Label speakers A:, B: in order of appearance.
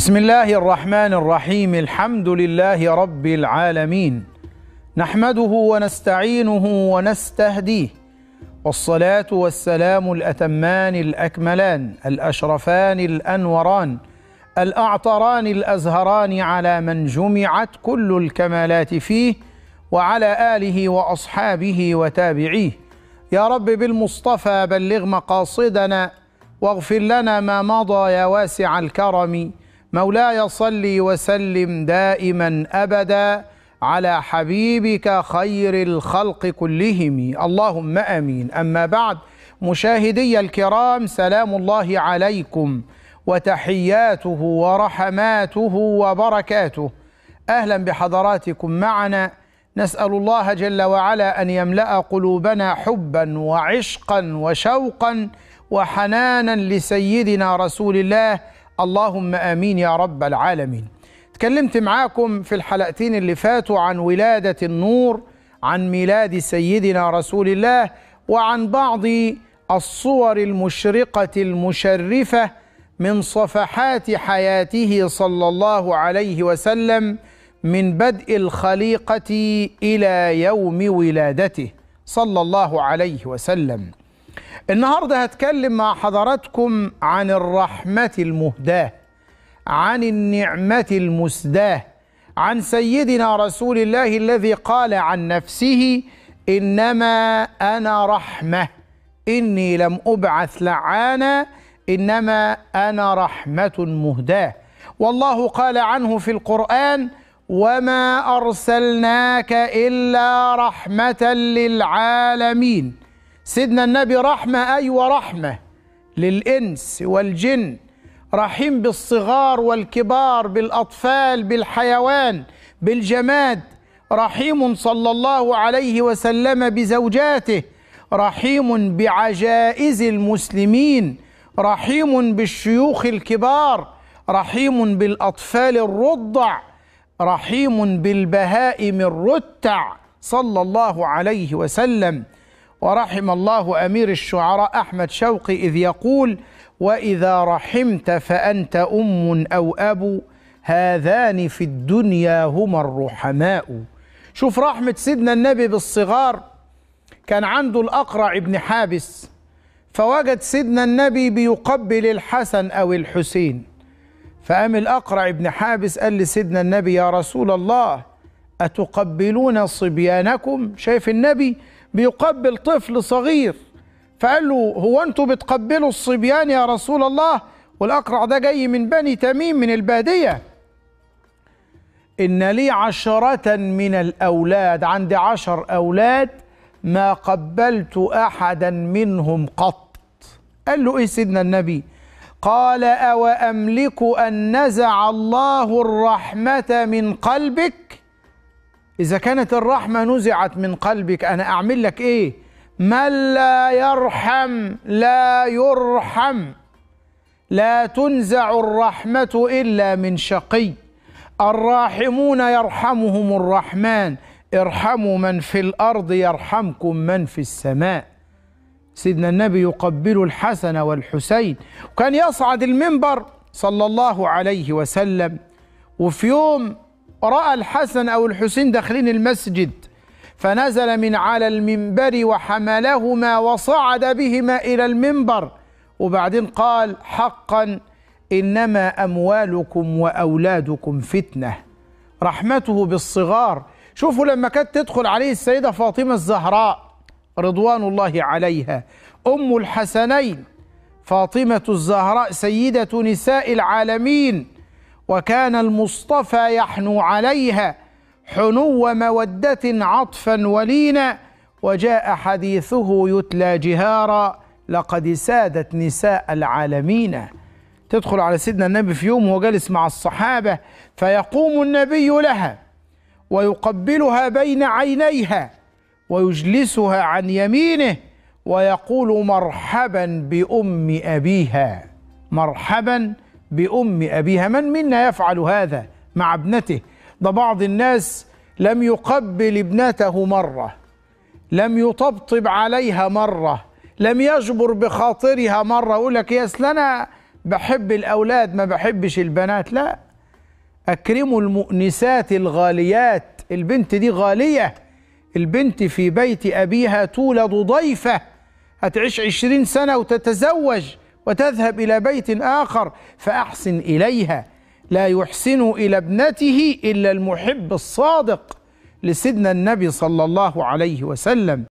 A: بسم الله الرحمن الرحيم الحمد لله رب العالمين نحمده ونستعينه ونستهديه والصلاة والسلام الأتمان الأكملان الأشرفان الأنوران الأعطران الأزهران على من جمعت كل الكمالات فيه وعلى آله وأصحابه وتابعيه يا رب بالمصطفى بلغ مقاصدنا واغفر لنا ما مضى يا واسع الكرم مولاي صل وسلم دائما ابدا على حبيبك خير الخلق كلهم اللهم امين اما بعد مشاهدي الكرام سلام الله عليكم وتحياته ورحماته وبركاته اهلا بحضراتكم معنا نسال الله جل وعلا ان يملا قلوبنا حبا وعشقا وشوقا وحنانا لسيدنا رسول الله اللهم امين يا رب العالمين اتكلمت معاكم في الحلقتين اللي فاتوا عن ولاده النور عن ميلاد سيدنا رسول الله وعن بعض الصور المشرقه المشرفه من صفحات حياته صلى الله عليه وسلم من بدء الخليقه الى يوم ولادته صلى الله عليه وسلم النهارده هتكلم مع حضراتكم عن الرحمة المهداة عن النعمة المسداة عن سيدنا رسول الله الذي قال عن نفسه إنما أنا رحمة إني لم أبعث لعانا إنما أنا رحمة مهداة والله قال عنه في القرآن وما أرسلناك إلا رحمة للعالمين سيدنا النبي رحمة أيوة ورحمة للإنس والجن رحيم بالصغار والكبار بالأطفال بالحيوان بالجماد رحيم صلى الله عليه وسلم بزوجاته رحيم بعجائز المسلمين رحيم بالشيوخ الكبار رحيم بالأطفال الرضع رحيم بالبهائم الرتع صلى الله عليه وسلم ورحم الله امير الشعراء احمد شوقي اذ يقول واذا رحمت فانت ام او اب هذان في الدنيا هما الرحماء شوف رحمه سيدنا النبي بالصغار كان عنده الاقرع ابن حابس فوجد سيدنا النبي بيقبل الحسن او الحسين فقام الاقرع ابن حابس قال لسيدنا النبي يا رسول الله اتقبلون صبيانكم شايف النبي بيقبل طفل صغير فقال له هو انتوا بتقبلوا الصبيان يا رسول الله والأقرع ده جاي من بني تميم من البادية إن لي عشرة من الأولاد عندي عشر أولاد ما قبلت أحدا منهم قط قال له إيه سيدنا النبي قال أوأملك أن نزع الله الرحمة من قلبك إذا كانت الرحمة نزعت من قلبك أنا أعمل لك إيه من لا يرحم لا يرحم لا تنزع الرحمة إلا من شقي الراحمون يرحمهم الرحمن ارحموا من في الأرض يرحمكم من في السماء سيدنا النبي يقبل الحسن والحسين وكان يصعد المنبر صلى الله عليه وسلم وفي يوم راى الحسن او الحسين داخلين المسجد فنزل من على المنبر وحملهما وصعد بهما الى المنبر وبعدين قال حقا انما اموالكم واولادكم فتنه رحمته بالصغار شوفوا لما كانت تدخل عليه السيده فاطمه الزهراء رضوان الله عليها ام الحسنين فاطمه الزهراء سيده نساء العالمين وكان المصطفى يحنو عليها حنو موده عطفا ولينا وجاء حديثه يتلى جهارا لقد سادت نساء العالمين تدخل على سيدنا النبي في يوم وهو جالس مع الصحابه فيقوم النبي لها ويقبلها بين عينيها ويجلسها عن يمينه ويقول مرحبا بام ابيها مرحبا بأم أبيها من منا يفعل هذا مع ابنته ده بعض الناس لم يقبل ابنته مرة لم يطبطب عليها مرة لم يجبر بخاطرها مرة يقول لك يا أصل أنا بحب الأولاد ما بحبش البنات لا أكرموا المؤنسات الغاليات البنت دي غالية البنت في بيت أبيها تولد ضيفة هتعيش عشرين سنة وتتزوج وتذهب إلى بيت آخر فأحسن إليها لا يحسن إلى ابنته إلا المحب الصادق لسيدنا النبي صلى الله عليه وسلم